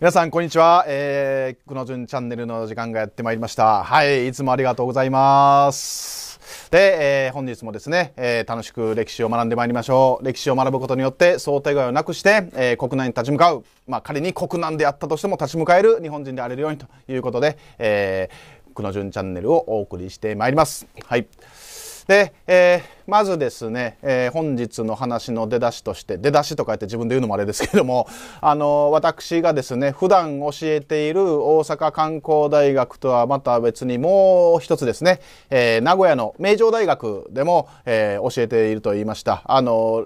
皆さん、こんにちは。えー、くのじゅんチャンネルの時間がやってまいりました。はい、いつもありがとうございます。で、えー、本日もですね、えー、楽しく歴史を学んでまいりましょう。歴史を学ぶことによって想定外をなくして、えー、国内に立ち向かう。まあ、仮に国難であったとしても立ち向かえる日本人であれるようにということで、えー、くのじゅんチャンネルをお送りしてまいります。はい。で、えー、まずですね、えー、本日の話の出だしとして、出だしとか言って自分で言うのもあれですけども、あの、私がですね、普段教えている大阪観光大学とはまた別にもう一つですね、えー、名古屋の名城大学でも、えー、教えていると言いました。あの、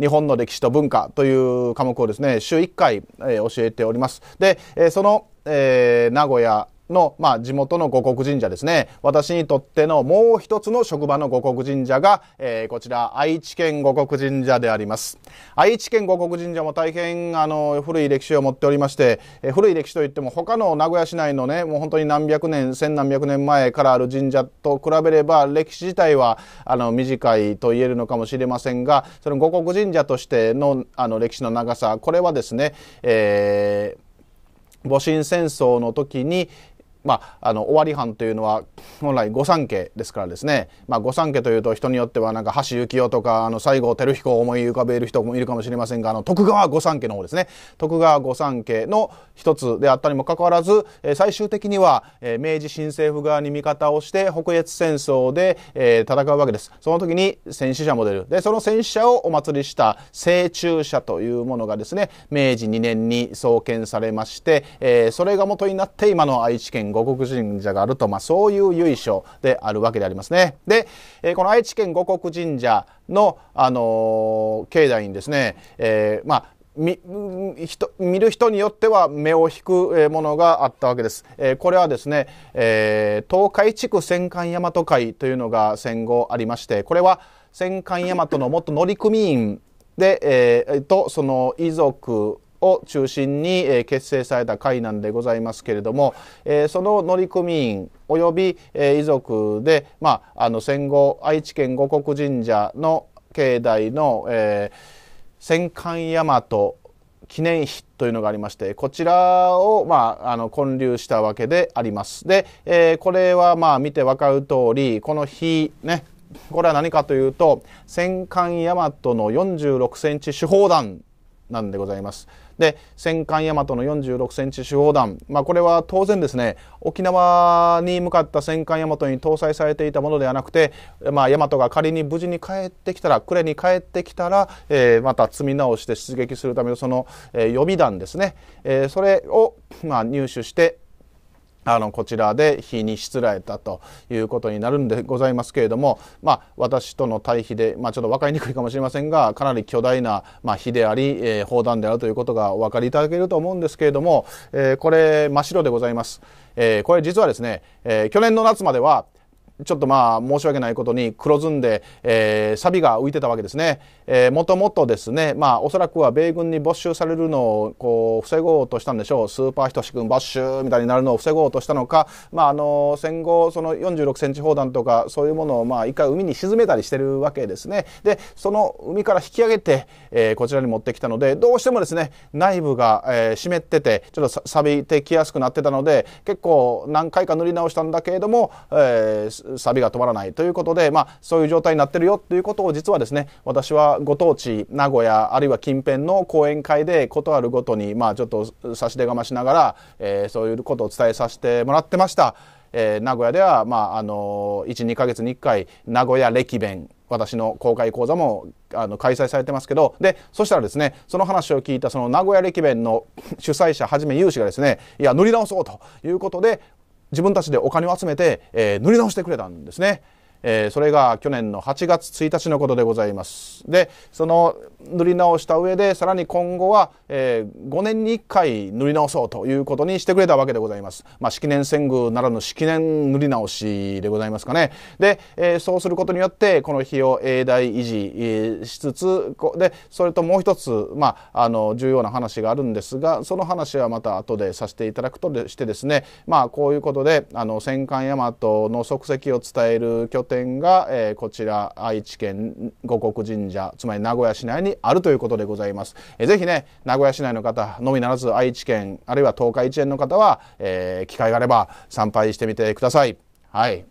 日本の歴史と文化という科目をですね、週1回、えー、教えております。で、えー、その、えー、名古屋の、まあ、地元の護国神社ですね。私にとってのもう一つの職場の護国神社が、えー、こちら、愛知県護国神社であります。愛知県五国神社も大変、あの、古い歴史を持っておりまして、えー、古い歴史といっても他の名古屋市内のね、もう本当に何百年、千何百年前からある神社と比べれば、歴史自体は、あの、短いと言えるのかもしれませんが、その護国神社としての、あの、歴史の長さ、これはですね、えー戊辰戦争の時に、まあ、あの尾張藩というのは本来御三家ですからですね、まあ、御三家というと人によってはなんか橋幸夫とかあの西郷輝彦を思い浮かべる人もいるかもしれませんがあの徳川御三家の方ですね徳川御三家の一つであったにもかかわらず、え最終的には、え明治新政府側に味方をして北越戦争で、え戦うわけですその時に戦死者も出るでその戦死者をお祭りした清中社というものがですね明治2年に創建されまして、えそれが元になって今の愛知県護国神社があると、まあ、そういう由緒であるわけでありますね。で、えー、この愛知県護国神社の、あのー、境内にですね、えー、まあ見見る人によっては目を引くものがあったわけです。えー、これはですね、えー、東海地区戦艦大和会というのが戦後ありましてこれは戦艦大和の元乗組員で、えー、とその遺族を中心に結成された会なんでございますけれども、えー、その乗組員及び、えー、遺族で、まあ、あの戦後愛知県五国神社の境内の、えー、戦艦大和記念碑というのがありましてこちらを、まあ、あの建立したわけであります。で、えー、これはまあ見て分かる通りこの碑ねこれは何かというと戦艦大和の46センチ手砲弾なんでございます。で戦艦大和の46センチ手砲弾、まあ、これは当然ですね沖縄に向かった戦艦大和に搭載されていたものではなくて、まあ、大和が仮に無事に帰ってきたら呉に帰ってきたら、えー、また積み直して出撃するためのその、え予備弾ですね、えー、それを、まあ、入手してあのこちらで火にしつらえたということになるんでございますけれども、まあ、私との対比で、まあ、ちょっと分かりにくいかもしれませんがかなり巨大な、まあ、であり、えー、砲弾であるということがお分かりいただけると思うんですけれども、えー、これ真っ白でございます。えー、これ実はですね、え去年の夏まではちょっとまあ申し訳ないことに黒ずんで、えー、サビが浮いてたわけですね。えー、もともとですね、まあおそらくは米軍に没収されるのをこう防ごうとしたんでしょう。スーパーひとし君没収みたいになるのを防ごうとしたのか、まああの戦後その46センチ砲弾とかそういうものをまあ一回海に沈めたりしてるわけですね。で、その海から引き上げて、えー、こちらに持ってきたので、どうしてもですね、内部が、えー、湿ってて、ちょっと錆びてきやすくなってたので、結構何回か塗り直したんだけれども、えーサビが止まらないということで、まあ、そういう状態になってるよということを実はですね私はご当地名古屋あるいは近辺の講演会で事あるごとに、まあ、ちょっと差し出がましながら、えー、そういうことを伝えさせてもらってました。えー、名古屋では、まあ、あの12か月に1回名古屋歴弁私の公開講座もあの開催されてますけどでそしたらですねその話を聞いたその名古屋歴弁の主催者はじめ有志がですねいや塗り直そうということで自分たちでお金を集めて、えー、塗り直してくれたんですね。えー、それが去年の8月1日のことでございますでその塗り直した上でさらに今後は、えー、5年に1回塗り直そうということにしてくれたわけでございます、まあ、式年遷宮ならぬ式年塗り直しでございますかねで、えー、そうすることによってこの日を永代維持しつつでそれともう一つ、まあ、あの重要な話があるんですがその話はまた後でさせていただくとしてですねまあこういうことであの戦艦大和の足跡を伝える拠点点が、えー、こちら愛知県護国神社つまり名古屋市内にあるということでございます、えー、ぜひね名古屋市内の方のみならず愛知県あるいは東海一円の方は、えー、機会があれば参拝してみてくださいはい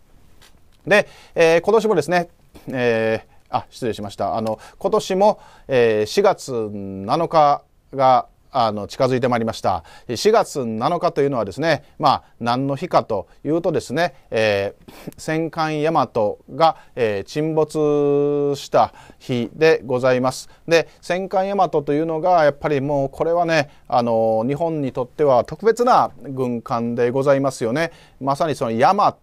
で、えー、今年もですね、えー、あ失礼しましたあの今年も、えー、4月7日があの近づいてまいりました4月7日というのはですねまあ何の日かというとですね、えー、戦艦大和が、えー、沈没した日でございますで戦艦大和というのがやっぱりもうこれはねあの日本にとっては特別な軍艦でございますよねまさにその大和、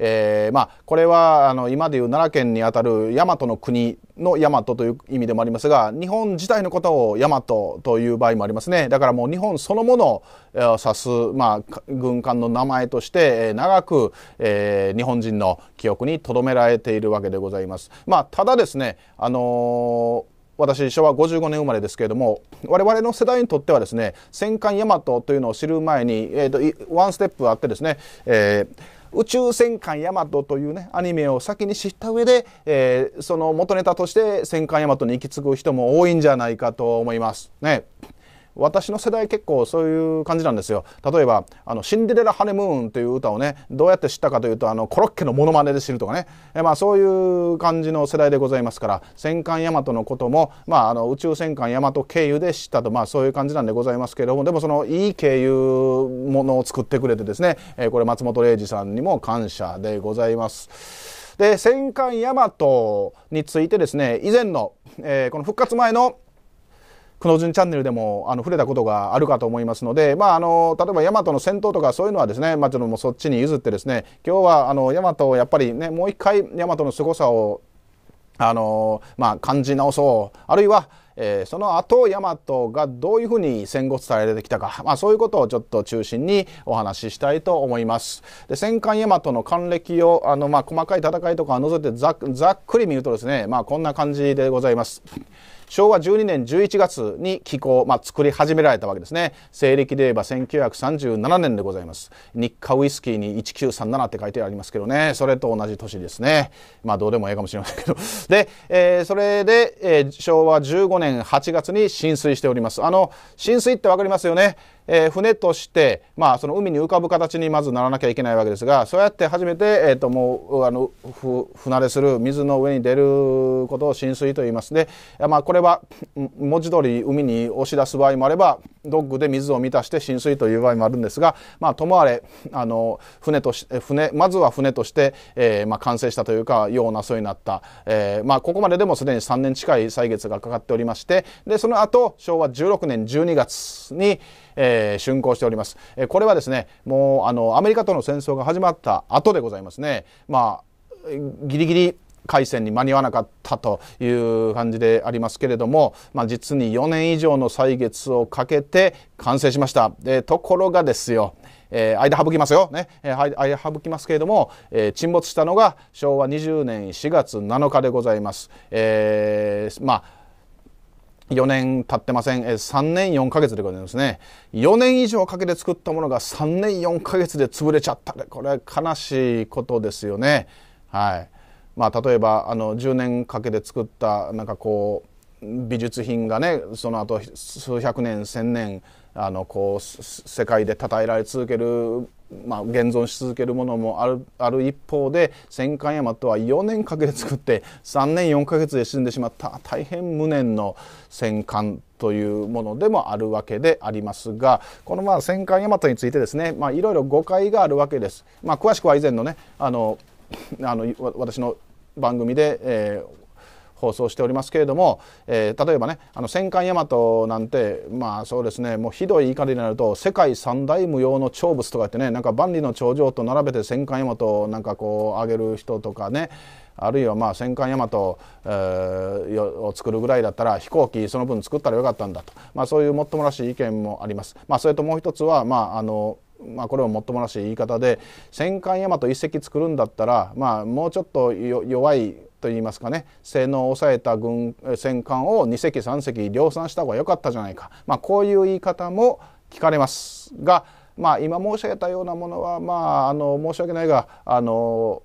えー、まあこれはあの今でいう奈良県にあたる大和の国のヤマトという意味でもありますが日本自体のことをヤマトという場合もありますねだからもう日本そのものを指す、まあ、軍艦の名前として長く、えー、日本人の記憶に留められているわけでございます。まあ、ただですね、あのー私昭和55年生まれですけれども我々の世代にとってはですね戦艦大和というのを知る前に、えーと、とワンステップあってですね、えー宇宙戦艦ヤマトというね、アニメを先に知った上で、えー、その元ネタとして戦艦ヤマトに行き継ぐ人も多いんじゃないかと思います。ね。私の世代結構そういう感じなんですよ例えばあの「シンデレラ・ハネムーン」という歌をねどうやって知ったかというとあのコロッケのモノマネで知るとかねえ、まあ、そういう感じの世代でございますから戦艦ヤマトのことも、まあ、あの宇宙戦艦ヤマト経由で知ったと、まあ、そういう感じなんでございますけれどもでもそのいい経由ものを作ってくれてですね、えこれ松本零士さんにも感謝でございます。で戦艦ヤマトについてですね以前の、えー、この復活前のくのずんチャンネルでもあの触れたことがあるかと思いますので、まあ、あの例えば大和の戦闘とかそういうのはですね、まあ、ちょっともうそっちに譲ってですね今日はあの大和をやっぱりねもう一回大和の凄さをあのまあ、感じ直そうあるいは、えー、その後大和がどういうふうに戦後伝えられてきたか、まあ、そういうことをちょっと中心にお話ししたいと思います。で戦艦大和の還暦をあの、まあ、細かい戦いとかを除いてざっくり見るとですね、まあ、こんな感じでございます。昭和12年11月に機構、まあ、作り始められたわけですね西暦で言えば1937年でございます日課ウイスキーに1937って書いてありますけどねそれと同じ年ですねまあどうでもええかもしれませんけどで、えー、それで、えー、昭和15年8月に浸水しておりますあの浸水って分かりますよねえー、船として、まあ、その海に浮かぶ形にまずならなきゃいけないわけですがそうやって初めて、えー、ともうあのふ船出する水の上に出ることを浸水と言いますで、まあ、これは文字通り海に押し出す場合もあればドッグで水を満たして浸水という場合もあるんですが、まあ、ともあれあの船とし船まずは船として、えー、まあ、完成したというかようなそうになった、えー、まあ、ここまででもすでに3年近い歳月がかかっておりましてでその後昭和16年12月に、えー、竣工しております、えこれはですねもうあのアメリカとの戦争が始まった後でございますね。まあギリギリ回線に間に合わなかったという感じでありますけれども、まあ、実に4年以上の歳月をかけて完成しました。でところがですよ、えー、間省きますよ、ねえー、間省きますけれども、えー、沈没したのが昭和20年4月7日でございます。えー、まあ4年経ってません、3年4ヶ月でございますね4年以上かけて作ったものが3年4ヶ月で潰れちゃったこれは悲しいことですよねはいまあ、例えばあの10年かけて作ったなんかこう美術品がねその後数百年千年あのこう世界で称えられ続ける、まあ、現存し続けるものもあるある一方で戦艦大和は4年かけて作って3年4か月で死んでしまった大変無念の戦艦というものでもあるわけでありますがこのまあ戦艦大和についてですねいろいろ誤解があるわけです。まあ、詳しくは以前のねあの あの私の番組で、えー、放送しておりますけれども、えー、例えばねあの戦艦大和なんてまあそうですねもうひどい怒りになると世界三大無用の長物とかってねなんか万里の長城と並べて戦艦大和なんかこう上げる人とかねあるいはまあ戦艦大和、えー、を作るぐらいだったら飛行機その分作ったらよかったんだと、まあ、そういうもっともらしい意見もあります。まあ、それともう一つは、まああのまあ、これはもっともらしい言い方で戦艦大和1隻作るんだったら、まあ、もうちょっと弱いと言いますかね性能を抑えた軍戦艦を2隻3隻量産した方が良かったじゃないか、まあ、こういう言い方も聞かれますが、まあ、今申し上げたようなものは、まあ、あの申し訳ないがあの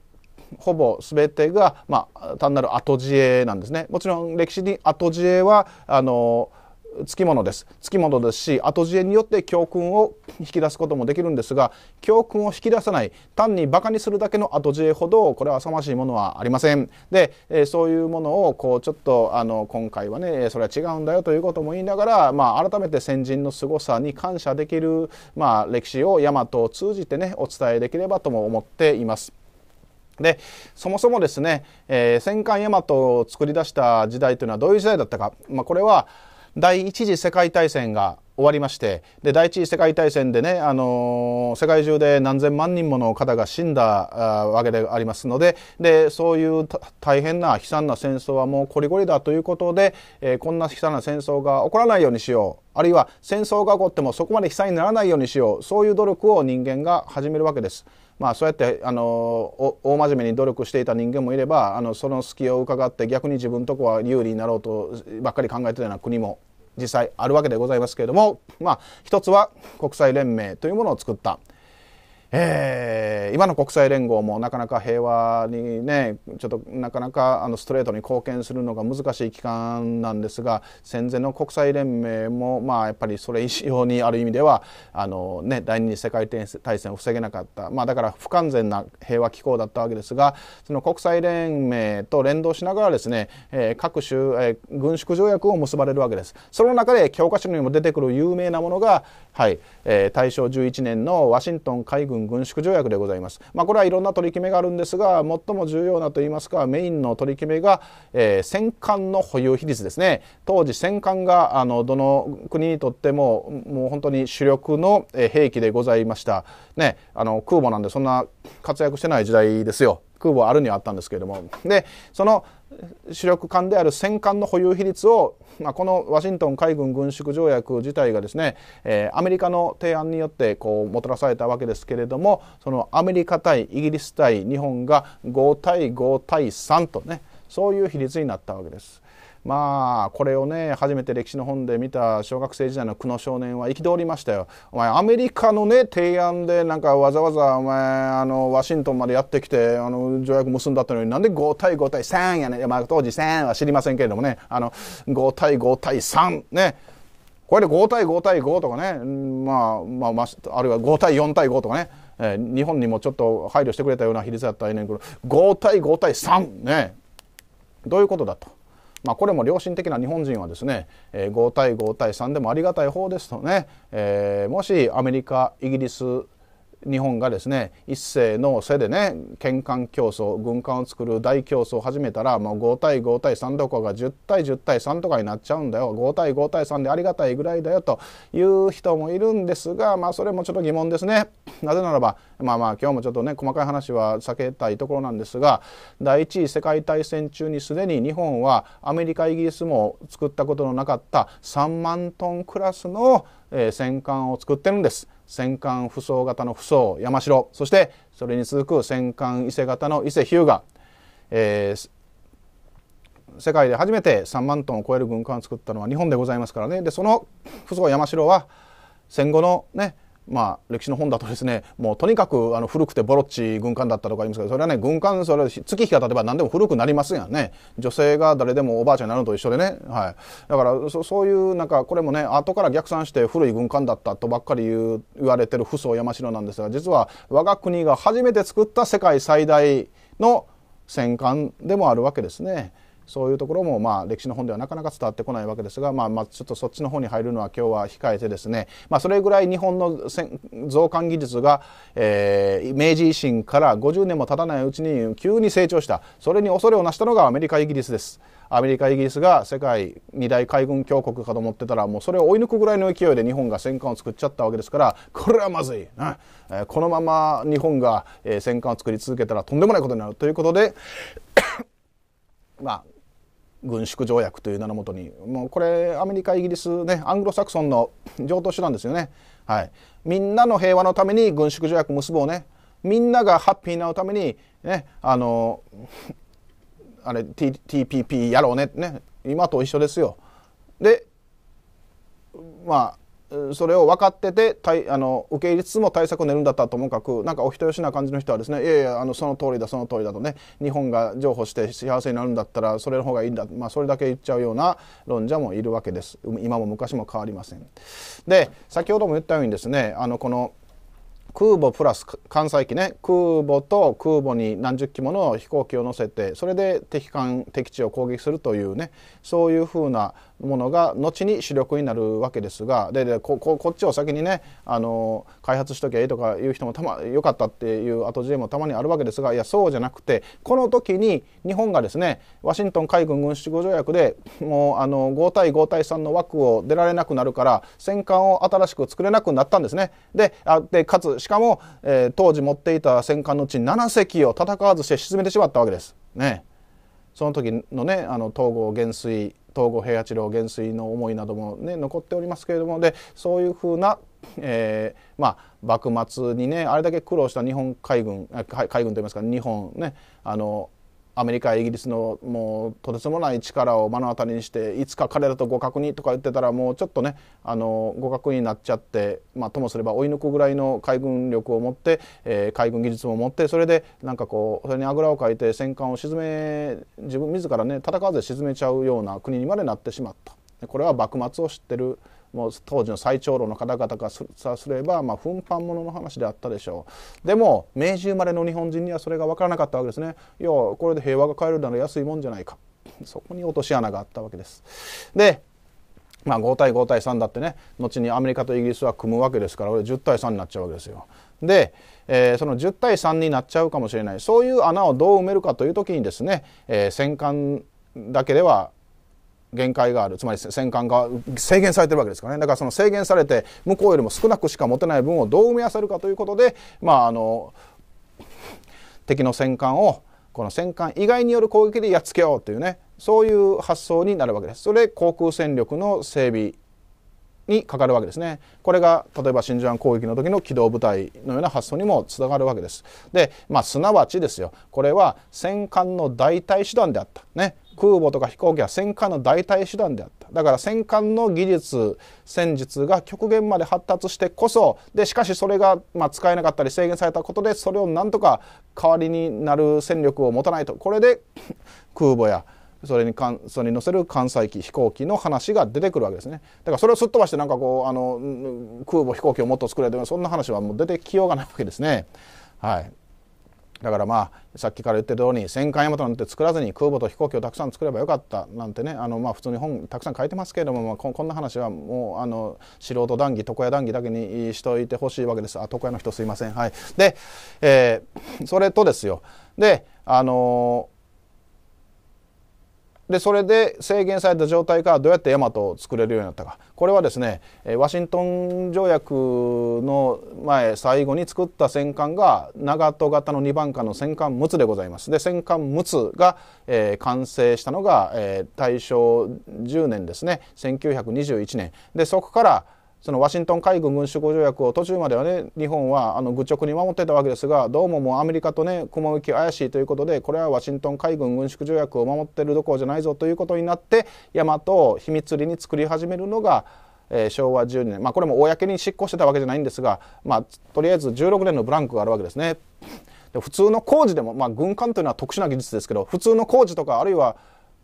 ほぼ全てが、まあ、単なる後知恵なんですね。もちろん歴史に後知恵はあのつきものですつきものですし後知恵によって教訓を引き出すこともできるんですが教訓を引き出さない単にバカにするだけの後知恵ほどこれは浅ましいものはありませんで、えー、そういうものをこうちょっとあの今回はねそれは違うんだよということも言いながら、まあ、改めて先人の凄さに感謝できる、まあ、歴史を大和を通じてねお伝えできればとも思っています。でそもそもですね、えー、戦艦大和を作り出した時代というのはどういう時代だったか、まあ、これは第一次世界大戦が終わりましてで第一次世界大戦でね、あのー、世界中で何千万人もの方が死んだわけでありますのででそういう大変な悲惨な戦争はもうこりごりだということで、えー、こんな悲惨な戦争が起こらないようにしようあるいは戦争が起こってもそこまで悲惨にならないようにしようそういう努力を人間が始めるわけです。まあ、そうやって、あの大真面目に努力していた人間もいればあのその隙を伺って逆に自分とこは有利になろうとばっかり考えてたような国も実際あるわけでございますけれども、まあ、一つは国際連盟というものを作った、えー今の国際連合もなかなか平和にねちょっとなかなかあのストレートに貢献するのが難しい期間なんですが戦前の国際連盟もまあやっぱりそれ以上にある意味ではあの、ね、第二次世界大戦を防げなかった、まあ、だから不完全な平和機構だったわけですがその国際連盟と連動しながらですね、えー、各種、えー、軍縮条約を結ばれるわけです。その中で教科書にも出てくる有名なものが、はいえー、大正11年のワシントン海軍軍縮条約でございます、まあ、これはいろんな取り決めがあるんですが最も重要なといいますかメインの取り決めが、えー、戦艦の保有比率ですね当時戦艦があのどの国にとってももう本当に主力の兵器でございました、ね、あの空母なんでそんな活躍してない時代ですよ空母あるにはあったんですけれどもでその主力艦である戦艦の保有比率を、まあ、このワシントン海軍軍縮条約自体がですね、えー、アメリカの提案によってこうもたらされたわけですけれどもそのアメリカ対イギリス対日本が5対5対3とねそういう比率になったわけです。まあこれをね初めて歴史の本で見た小学生時代の久野少年は憤りましたよ。お前アメリカのね提案でなんかわざわざお前あのワシントンまでやってきてあの条約結んだったのになんで5対5対3やねまあ当時3は知りませんけれどもねあの5対5対3ねこれで5対5対5とかね、まあ、まあ、まあ、あるいは5対4対5とかね、えー、日本にもちょっと配慮してくれたような比率だったらいいねんけど、5対5対3ね、どういうことだと。まあ、これも良心的な日本人はですね、えー、5対5対3でもありがたい方ですとね、えー、もしアメリカイギリス日本がですね一世の背でね県間競争軍艦を作る大競争を始めたらもう5対5対3どころか10対10対3とかになっちゃうんだよ5対5対3でありがたいぐらいだよという人もいるんですがまあそれもちょっと疑問ですねなぜならばまあまあ今日もちょっとね細かい話は避けたいところなんですが第一次世界大戦中にすでに日本はアメリカイギリスも作ったことのなかった3万トンクラスの、戦艦を作ってるんです。戦艦不走型の不走山城そしてそれに続く戦艦伊勢型の伊勢日向、えー、世界で初めて3万トンを超える軍艦を作ったのは日本でございますからねでその不走山城は戦後のねまあ、歴史の本だとですねもうとにかくあの古くてボロっち軍艦だったとか言いますけどそれはね軍艦それ月日が経てば何でも古くなりますやんね女性が誰でもおばあちゃんになるのと一緒でね、はい、だからそそういうなんかこれもね後から逆算して古い軍艦だったとばっかり言われてる扶桑山城なんですが実は我が国が初めて作った世界最大の戦艦でもあるわけですね。そういうところもまあ歴史の本ではなかなか伝わってこないわけですが、まあ、まあちょっとそっちの方に入るのは今日は控えてですね、まあ、それぐらい日本の造艦技術が、えー、明治維新から50年も経たないうちに急に成長したそれに恐れをなしたのがアメリカイギリスです。アメリカイギリスが世界二大海軍強国かと思ってたらもうそれを追い抜くぐらいの勢いで日本が戦艦を作っちゃったわけですからこれはまずい、うん、このまま日本が戦艦を作り続けたらとんでもないことになるということでまあ軍縮条約という名のもとにもうこれアメリカイギリスねアングロサクソンの 常套手段ですよねはいみんなの平和のために軍縮条約結ぼうねみんながハッピーになるためにねあの あれ TPP やろうねね今と一緒ですよでまあそれを分かっててたいあの受け入れつつも対策を練るんだったらともかくなんかお人よしな感じの人はですねいやいやあのその通りだその通りだとね日本が譲歩して幸せになるんだったらそれの方がいいんだ、まあ、それだけ言っちゃうような論者もいるわけです今も昔も変わりません。で先ほども言ったようにですねあのこの空母プラス艦載機ね空母と空母に何十機もの飛行機を乗せてそれで敵艦敵地を攻撃するというねそういうふうなものが後に主力になるわけですがででこここっちを先にねあの開発しときゃいいとかいう人もたまよかったっていう後事例もたまにあるわけですがいやそうじゃなくてこの時に日本がですねワシントン海軍軍縮条約でもうあの5対5対3の枠を出られなくなるから戦艦を新しく作れなくなったんですね。であでかつしかも、えー、当時持っていた戦艦のうち7隻を戦わずして沈めてしまったわけです。ね、その時のねあの統合減衰東郷平八郎元帥の思いなども、ね、残っておりますけれどもでそういうふうな、えー、まあ、幕末にねあれだけ苦労した日本海軍海軍といいますか日本ねあのアメリカイギリスのもうとてつもない力を目の当たりにしていつか彼らと互角にとか言ってたらもうちょっとねあの互角になっちゃって、まあ、ともすれば追い抜くぐらいの海軍力を持って、えー、海軍技術も持ってそれでなんかこうそれにあぐらをかいて戦艦を沈め自分自らね戦わず沈めちゃうような国にまでなってしまった。これは幕末を知ってるもう当時の最長老の方々からすれば、まあ、奮発者の話であったでしょうでも明治生まれの日本人にはそれが分からなかったわけですね要はこれで平和が変えるなら安いもんじゃないかそこに落とし穴があったわけですでまあ、5対5対3だってね後にアメリカとイギリスは組むわけですから俺10対3になっちゃうわけですよ。で、えー、その10対3になっちゃうかもしれないそういう穴をどう埋めるかという時にですね、えー、戦艦だけでは限界があるつまり戦艦が制限されてるわけですからねだからその制限されて向こうよりも少なくしか持てない分をどう埋め合わせるかということでまああの敵の戦艦をこの戦艦以外による攻撃でやっつけようというねそういう発想になるわけです。それ航空戦力の整備にかかるわけですね。これが例えば真珠湾攻撃の時の機動部隊のような発想にもつながるわけです。で、まあ、すなわちですよこれは戦艦の代替手段であった。ね、空母とか飛行機は戦艦の代替手段であっただから戦艦の技術戦術が極限まで発達してこそでしかしそれがま使えなかったり制限されたことでそれをなんとか代わりになる戦力を持たないとこれで空母やそれに関それに乗せる艦載機飛行機の話が出てくるわけですねだからそれをすっ飛ばしてなんかこうあの空母飛行機をもっと作れとそんな話はもう出てきようがないわけですねはいだからまあさっきから言ってる通り戦艦大和なんて作らずに空母と飛行機をたくさん作ればよかったなんてねあのまあ普通に本たくさん書いてますけれども、まあ、ここんな話はもうあの素人談義床屋談義だけにしておいてほしいわけですあ床屋の人すいませんはいで、えー、それとですよであのーでそれで制限された状態からどうやって大和を作れるようになったかこれはですねワシントン条約の前最後に作った戦艦が長門型の2番艦の戦艦陸でございますで戦艦陸が、えー、完成したのが、えー、大正10年ですね1921年でそこからそのワシントン海軍軍縮条約を途中まではね日本はあの愚直に守ってたわけですがどうももうアメリカとね雲行き怪しいということでこれはワシントン海軍軍縮条約を守ってるどころじゃないぞということになって大和を秘密裏に作り始めるのがえー、昭和12年、まあ、これも公に執行してたわけじゃないんですが、まあ、とりあえず16年のブランクがあるわけですね。で普通の工事でも、まあ、軍艦というのは特殊な技術ですけど普通の工事とかあるいは、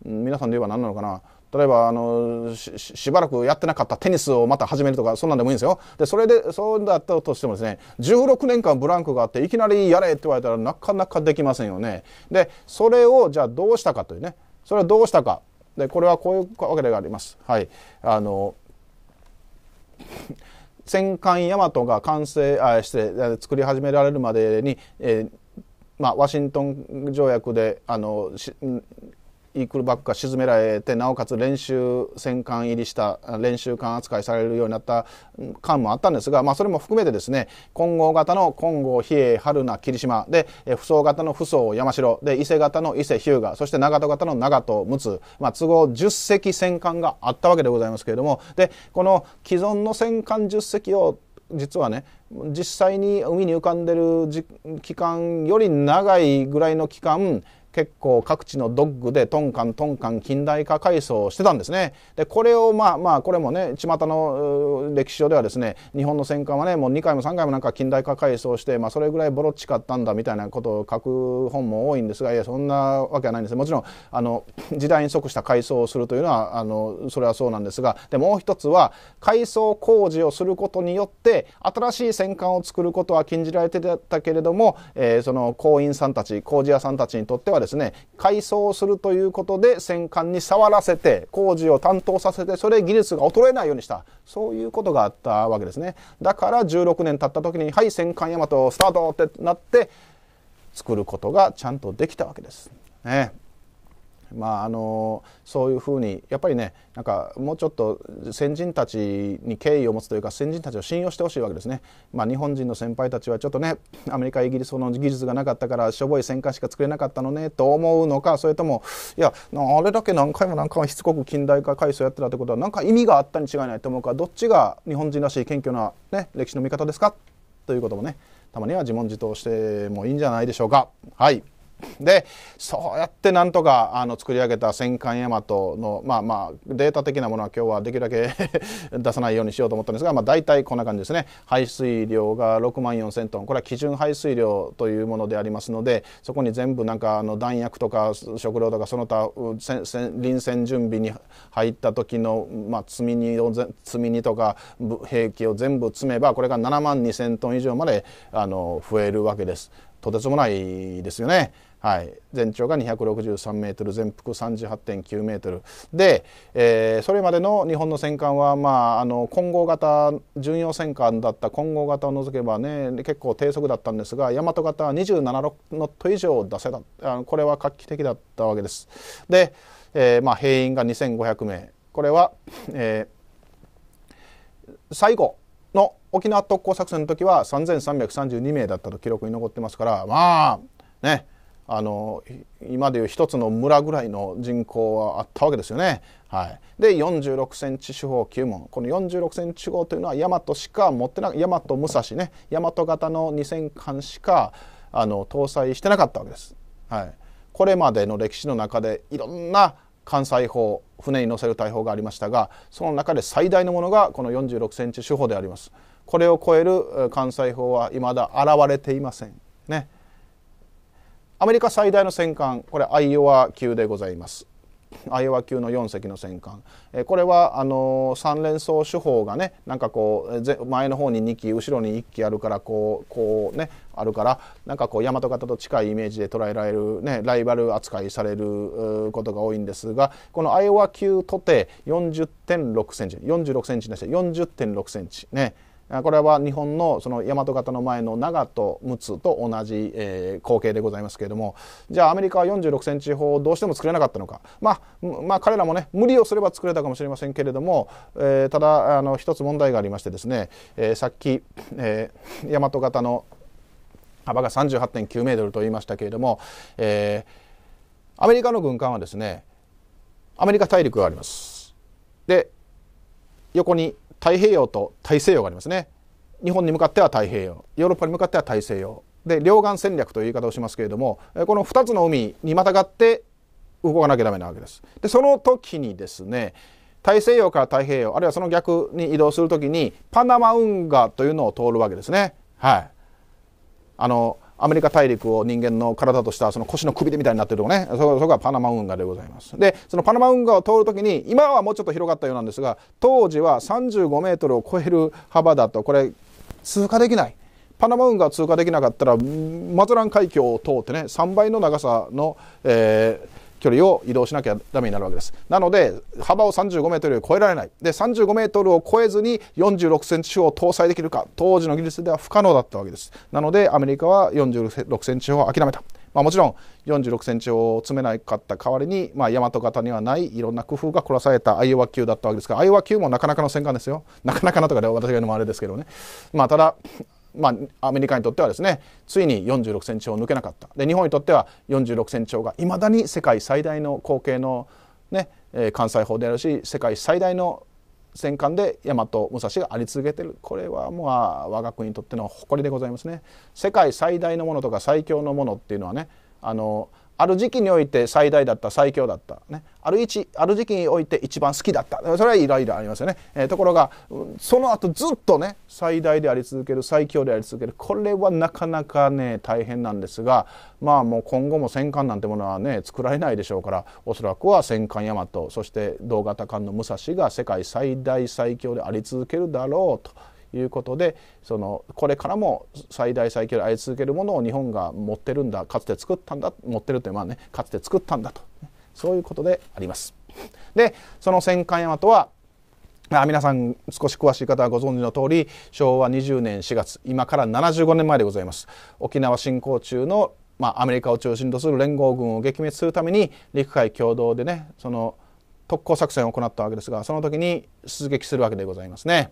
うん、皆さんで言えば何なのかな例えばあのしばらくやってなかったテニスをまた始めるとかそんなんでもいいんですよでそれでそうだったとしてもですね16年間ブランクがあっていきなりやれって言われたらなかなかできませんよねでそれをじゃあどうしたかというねそれはどうしたかでこれはこういうわけでありますはいあの戦艦ヤマトが完成あして作り始められるまでに、えーまあ、ワシントン条約であのイークルバックが沈められてなおかつ練習戦艦入りした練習艦扱いされるようになった感もあったんですが、まあ、それも含めてですね混合型の金剛比叡春名霧島で扶桑型の扶桑山城で伊勢型の伊勢日向そして長門型の長門陸奥、まあ、都合10隻戦艦があったわけでございますけれどもでこの既存の戦艦10隻を実はね実際に海に浮かんでる期間より長いぐらいの期間結構各地のドッグでトンカントンカン近代化改装をしてたんですね。でこれをまあまあこれもね巷の歴史上ではですね日本の戦艦はねもう2回も3回もなんか近代化改装して、まあ、それぐらいボロっちかったんだみたいなことを書く本も多いんですがいやそんなわけはないんですもちろんあの時代に即した改装をするというのはあのそれはそうなんですがでもう一つは改装工事をすることによって新しい戦艦を作ることは禁じられてたけれども、えー、その工員さんたち工事屋さんたちにとってはですね、改装するということで戦艦に触らせて、工事を担当させて、それ技術が衰えないようにした。そういうことがあったわけですね。だから16年経った時に、はい、戦艦大和スタートってなって、作ることがちゃんとできたわけです。ね。まあ、あのそういうふうにやっぱりねなんかもうちょっと先人たちに敬意を持つというか先人たちを信用してほしいわけですね、まあ、日本人の先輩たちはちょっとねアメリカイギリスの技術がなかったからしょぼい戦艦しか作れなかったのねと思うのかそれともいやあれだけ何回も何回もしつこく近代化改装やってたってことは何か意味があったに違いないと思うかどっちが日本人らしい謙虚な、ね、歴史の見方ですかということもねたまには自問自答してもいいんじゃないでしょうか。はいでそうやってなんとかあの作り上げた戦艦大和のまあまあデータ的なものは今日はできるだけ 出さないようにしようと思ったんですが、まあ、大体こんな感じですね排水量が6万4 0トンこれは基準排水量というものでありますのでそこに全部なんかあの弾薬とか食料とかその他臨戦準備に入った時の、まあ、積み荷を積み荷とか兵器を全部積めばこれが7万2 0 0 0トン以上まであの増えるわけです。とてつもないですよね。はい、全長が263メートル、全幅38.9メートルで、えー、それまでの日本の戦艦は、まあ、あの混合型巡洋戦艦だった混合型を除けばね結構低速だったんですが大和型は27ノット以上出せたあのこれは画期的だったわけです。で、えーまあ、兵員が2500名これは、えー、最後沖縄特攻作戦の時は3332名だったと記録に残ってますからまあねあの今でいう一つの村ぐらいの人口はあったわけですよね。はい、で46センチ四方9門この46センチ四方というのは大和しか持ってな大和武蔵ね大和型の2戦艦しかあの搭載してなかったわけです。はい、これまでの歴史の中でいろんな艦載砲船に載せる大砲がありましたがその中で最大のものがこの46センチ主砲でありますこれを超える艦載砲は未だ現れていませんねアメリカ最大の戦艦これアイオワ級でございますアイオワ級の4隻の戦艦、えこれはあの三連装手法がねなんかこう前の方に2機後ろに1機あるからこうこうねあるからなんかこう大和型と近いイメージで捉えられる、ね、ライバル扱いされることが多いんですがこのアイオワ級とて40.6センチ46センチでして40.6センチねこれは日本のその大和型の前の長と陸奥と同じ、えー、光景でございますけれどもじゃあアメリカは4 6センチ砲をどうしても作れなかったのか、まあ、まあ彼らもね無理をすれば作れたかもしれませんけれども、えー、ただあの一つ問題がありましてですね、えー、さっき、えー、大和型の幅が38.9メートルと言いましたけれども、えー、アメリカの軍艦はですねアメリカ大陸があります。で横に太平洋と大西洋がありますね日本に向かっては太平洋ヨーロッパに向かっては大西洋で両岸戦略という言い方をしますけれどもこの2つの海にまたがって動かなきゃダメなわけです。でその時にですね大西洋から太平洋あるいはその逆に移動する時にパナマ運河というのを通るわけですね。はい、あのアメリカ大陸を人間の体としたその腰の首れみたいになってるとこねそこがパナマ運河でございますでそのパナマ運河を通るときに今はもうちょっと広がったようなんですが当時は35メートルを超える幅だとこれ通過できないパナマ運河を通過できなかったらマゾラン海峡を通ってね3倍の長さの、えー、距離を移動しなきゃダメになるわけです。なので幅を35メートルを超えられない。で35メートルを超えずに46センチ四方を搭載できるか当時の技術では不可能だったわけです。なのでアメリカは46センチ四方を諦めた。まあ、もちろん46センチを詰めなかった代わりに、まあ、大和型にはないいろんな工夫が凝らされたアイオワ級だったわけですがアイオワ級もなかなかの戦艦ですよなかなかなとかで私が言うのもあれですけどね、まあ、ただまあ、アメリカにとってはですねついに46センチを抜けなかったで日本にとっては46センチがいまだに世界最大の口径の、ねえ関西砲であるし世界最大の戦艦で大和武蔵があり続けてるこれはもう我が国にとっての誇りでございますね世界最大のものとか最強のものっていうのはねあのある時期において最大だった最強だった、ね、ある一ある時期において一番好きだったそれはいろいろありますよね、えー、ところがその後ずっとね最大であり続ける最強であり続けるこれはなかなかね大変なんですがまあもう今後も戦艦なんてものはね作られないでしょうからおそらくは戦艦大和そして同型艦の武蔵が世界最大最強であり続けるだろうと。いうことでそのこれからも最大最強であり続けるものを日本が持ってるんだかつて作ったんだ持ってるというのはねかつて作ったんだとそういうことであります。でその戦艦マトはあ皆さん少し詳しい方はご存知の通り昭和20年4月今から75年前でございます沖縄侵攻中の、まあ、アメリカを中心とする連合軍を撃滅するために陸海共同でねその特攻作戦を行ったわけですがその時に出撃するわけでございますね。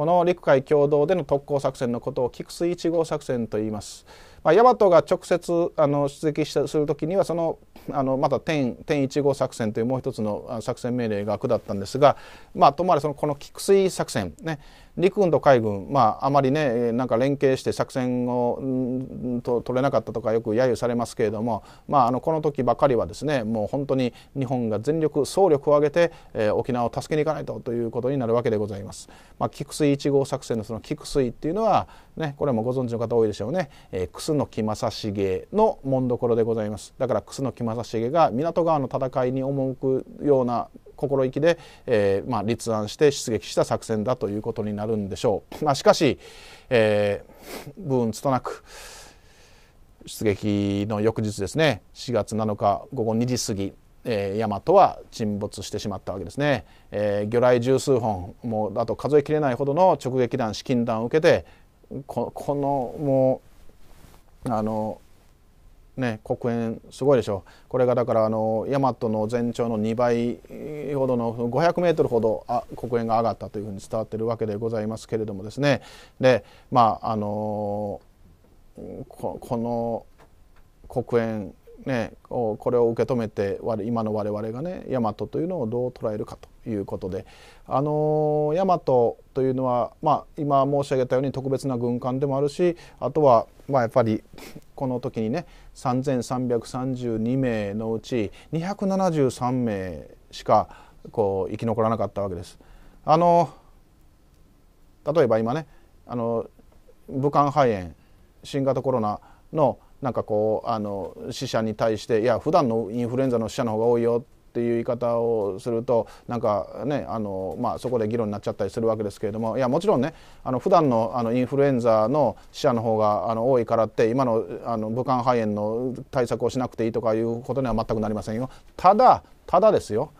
この陸海共同での特攻作戦のことを菊水1号作戦と言います。まあ、ヤマトが直接あの出撃するときにはそのあのまた天天1号作戦というもう一つの作戦命令が下ったんですが、まあ、ともあれそのこの菊水作戦、ね、陸軍と海軍、まあ、あまりねなんか連携して作戦をと取れなかったとかよく揶揄されますけれども、まあ、あのこの時ばかりはですねもう本当に日本が全力総力を挙げて、えー、沖縄を助けに行かないとということになるわけでございます。まあ、菊水1号作戦のその菊水っていうのはね、これもご存知の方多いでしょうね、えー、楠木正成の紋所でございますだから楠木正成が港川の戦いに赴くような心意気で、えー、まあ、立案して出撃した作戦だということになるんでしょう、まあ、しかし、えー、部分つとなく出撃の翌日ですね4月7日午後2時過ぎえー、大和は沈没してしまったわけですね、えー、魚雷十数本もうあと数えきれないほどの直撃弾資金弾を受けてここのもうあのね黒煙すごいでしょこれがだからあの大和の全長の2倍ほどの500メートルほどあ黒煙が上がったというふうに伝わってるわけでございますけれどもですねでまああのここの黒煙ね、これを受け止めて今の我々がね大和というのをどう捉えるかということで、あの大和というのは、まあ、今申し上げたように特別な軍艦でもあるしあとは、まあ、やっぱりこの時にね3,332名のうち273名しかこう生き残らなかったわけです。あの例えば今ねあの武漢肺炎新型コロナのなんかこうあの死者に対していや普段のインフルエンザの死者の方が多いよっていう言い方をするとなんかねあの、まあ、そこで議論になっちゃったりするわけですけれどもいやもちろんねあの普段のあのインフルエンザの死者の方があの多いからって今のあの武漢肺炎の対策をしなくていいとかいうことには全くなりませんよ。ただただですよ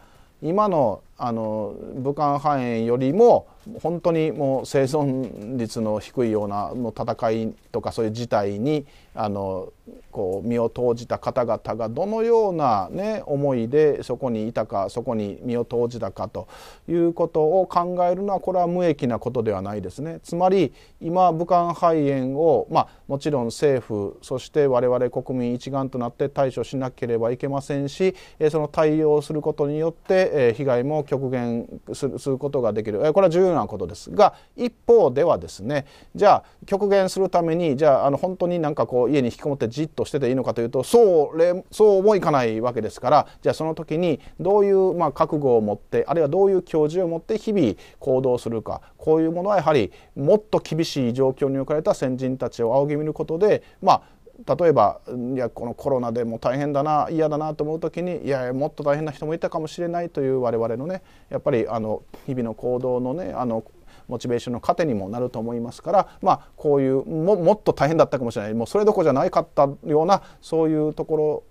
今のあの武漢肺炎よりも本当にもう生存率の低いようなもう戦いとかそういう事態にあのこう身を投じた方々がどのような、ね、思いでそこにいたかそこに身を投じたかということを考えるのはこれは無益なことではないですね。つまり今武漢肺炎を、まあ、もちろん政府そして我々国民一丸となって対処しなければいけませんしその対応することによって被害も極限することができる、えこれは重要なことですが一方ではですねじゃあ極限するためにじゃああの本当になんかこう家に引きこもってじっとしてていいのかというとそうそうもいかないわけですからじゃあその時にどういうまあ覚悟を持ってあるいはどういう教授を持って日々行動するかこういうものはやはりもっと厳しい状況に置かれた先人たちを仰ぎ見ることでまあ例えばいやこのコロナでも大変だな嫌だなと思う時にいやもっと大変な人もいたかもしれないという我々のねやっぱりあの日々の行動のねあのモチベーションの糧にもなると思いますから、まあ、こういうももっと大変だったかもしれないもうそれどころじゃないかったようなそういうところ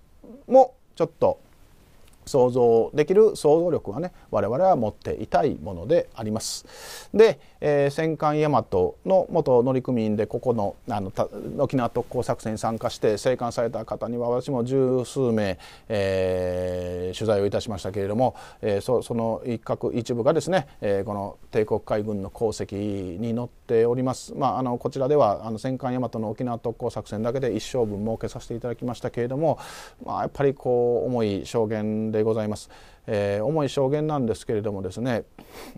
もちょっと想像できる想像力はね我々は持っていたいものであります。で、えー、戦艦大和の元乗組員でここのあの沖縄特攻作戦に参加して生還された方には私も十数名、えー、取材をいたしましたけれども、えー、そその一角一部がですね、えー、この帝国海軍の功績に載っております。まあ、あのこちらではあの戦艦大和の沖縄特攻作戦だけで一生分設けさせていただきましたけれども、まあ、やっぱりこう重い証言ででございます。えー、重い証言なんですけれどもですね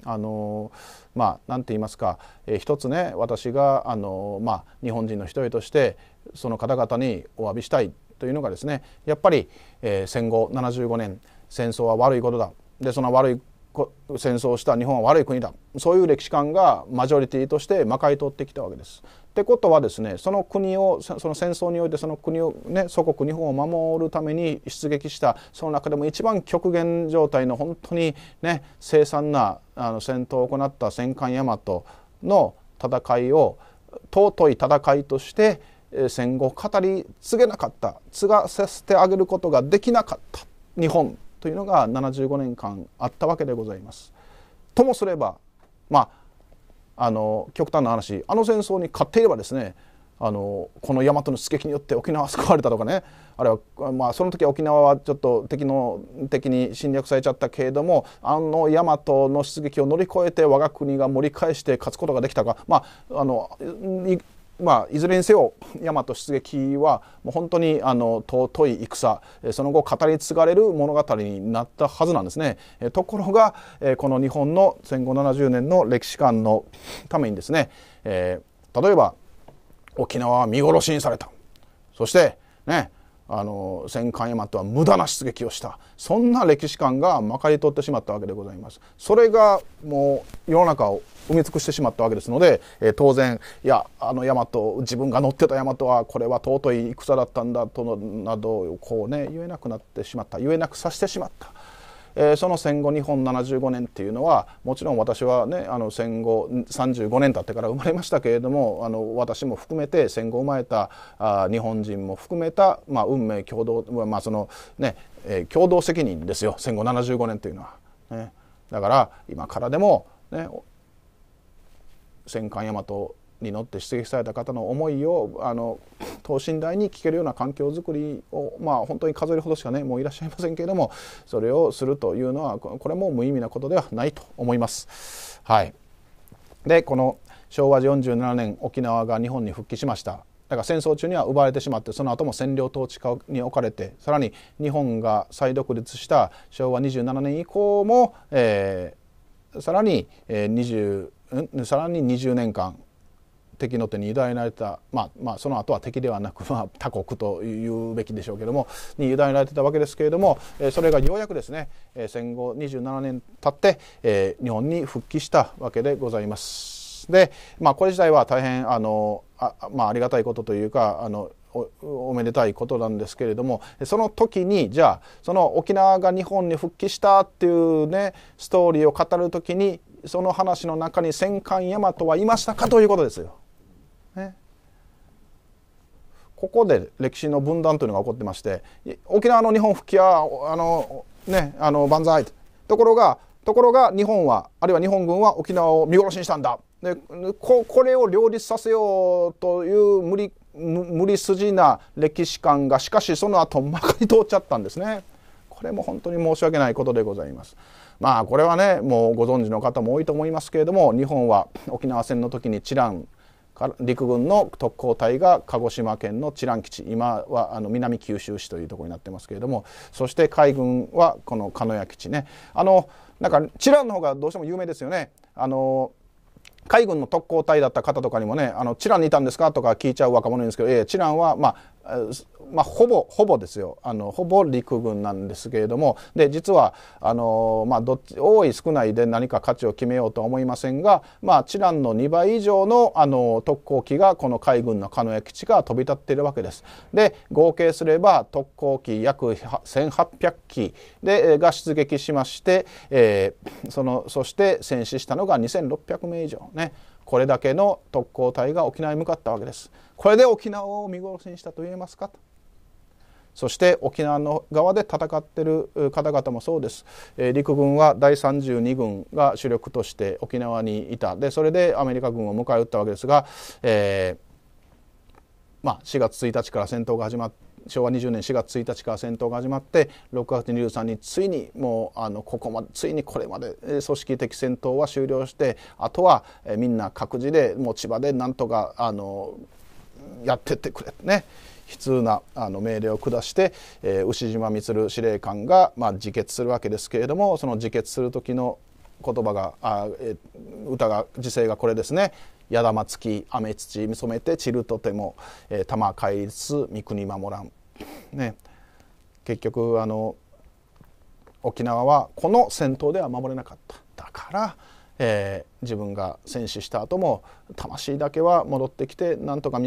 あのまあ何て言いますか、えー、一つね私があの、まあ、日本人の一人としてその方々にお詫びしたいというのがですねやっぱり、えー、戦後75年戦争は悪いことだでその悪い戦争をした日本は悪い国だそういう歴史観がマジョリティとして魔界り通ってきたわけです。ってことはですねその国をその戦争においてその国を、ね、祖国日本を守るために出撃したその中でも一番極限状態の本当にね凄惨なあの戦闘を行った戦艦大和の戦いを尊い戦いとして戦後語り継げなかった継がせてあげることができなかった日本というのが75年間あったわけでございます。ともすればまああの極端な話あの戦争に勝っていればですねあのこの大和の出撃によって沖縄は救われたとかねあるいは、まあ、その時は沖縄はちょっと敵の敵に侵略されちゃったけれどもあの大和の出撃を乗り越えて我が国が盛り返して勝つことができたか、まあ、あのまあ、いずれにせよ大和出撃はもう本当にあの尊い戦その後語り継がれる物語になったはずなんですね。えところが、えこの日本の戦後70年の歴史観のためにですね、えー、例えば沖縄は見殺しにされたそしてねあの戦艦大和は無駄な出撃をしたそんな歴史観がまかり通ってしまったわけでございますそれがもう世の中を埋め尽くしてしまったわけですので、えー、当然いやあの大和自分が乗ってた大和はこれは尊い戦だったんだとなどこうね言えなくなってしまった言えなくさせてしまった。えー、その戦後日本75年っていうのはもちろん私はねあの戦後35年経ってから生まれましたけれどもあの私も含めて戦後生まれたあ日本人も含めた、まあ、運命共同、まあそのねえー、共同責任ですよ戦後75年というのは、ね。だから今からでも、ね、戦艦大和に乗って出撃された方の思いをあの等身大に聞けるような環境づくりを、まあ、本当に数えるほどしかねもういらっしゃいませんけれどもそれをするというのはこれも無意味なことではないと思います。はい、でこの昭和47年沖縄が日本に復帰しましただから戦争中には奪われてしまってその後も占領統治下に置かれてさらに日本が再独立した昭和27年以降も、えー、さらに、えー、20さらに20年間敵の手に委ねられた、まあ、まあその後は敵ではなく、まあ、他国というべきでしょうけどもに委ねられてたわけですけれども、えー、それがようやくですね、えー、戦後27年経って、えー、日本に復帰したわけでございます。で、まあ、これ自体は大変あのあ,、まあ、ありがたいことというかあのおおめでたいことなんですけれどもその時にじゃあその沖縄が日本に復帰したっていうねストーリーを語る時にその話の中に戦艦大和はいましたかということですよ。ね、ここで歴史の分断というのが起こってまして沖縄の日本復帰はあの、ね、あの万歳ところがところが日本はあるいは日本軍は沖縄を見殺しにしたんだでここれを両立させようという無理無理筋な歴史観がしかしその後まかり通っちゃったんですね。これも本当に申し訳ないことでございます。まあこれはねもうご存知の方も多いと思いますけれども日本は沖縄戦の時に知覧陸軍の特攻隊が鹿児島県の知覧基地今はあの南九州市というところになってますけれどもそして海軍はこの鹿屋基地ねあのなんか知覧の方がどうしても有名ですよね。あの海軍の特攻隊だった方とかにもね、あのチラにいたんですかとか聞いちゃう若者いるんですけど、ええー、チランは、まあ、まあ、ほぼほぼですよあのほぼ陸軍なんですけれどもで実はあの、まあ、どっち多い少ないで何か価値を決めようとは思いませんが、まあ、チランの2倍以上のあの特攻機がこの海軍の鹿屋基地から飛び立っているわけです。で合計すれば特攻機約1800機でが出撃しまして、えー、そのそして戦死したのが2600名以上ねこれだけの特攻隊が沖縄に向かったわけです。これで沖縄を見殺しにしたと言えますかとそして沖縄の側で戦ってる方々もそうです、えー、陸軍は第32軍が主力として沖縄にいたでそれでアメリカ軍を迎え撃ったわけですが、えー、まあ、4月1日から戦闘が始まって昭和20年4月1日から戦闘が始まって6月23日ついにもうあのここまでついにこれまで組織的戦闘は終了してあとはみんな各自でもう千葉でなんとかあのやってってくれとね悲痛なあの命令を下して、えー、牛島満司令官が、まあ、自決するわけですけれどもその自決する時の言葉があ、えー、歌が時勢がこれですね「矢玉まつき雨土見染めて散るとても、えー、玉返りつ三国守らん」ね結局あの沖縄はこの戦闘では守れなかっただからえー、自分が戦死した後も魂だけは戻ってきてなんとか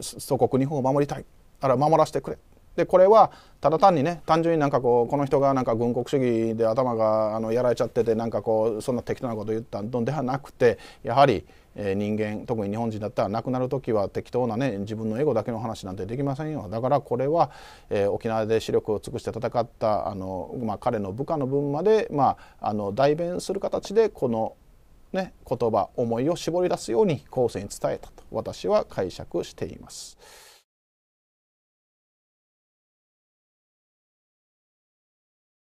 祖国日本を守りたいあら守らせてくれでこれはただ単にね単純になんかこうこの人がなんか軍国主義で頭があのやられちゃっててなんかこうそんな適当なこと言ったのではなくてやはり、人間特に日本人だったら亡くなる時は適当なね自分のエゴだけの話なんてできませんよだからこれは、えー、沖縄で視力を尽くして戦ったあの、まあ、彼の部下の分まで、まあ、あの代弁する形でこの、ね、言葉思いを絞り出すように後世に伝えたと私は解釈しています。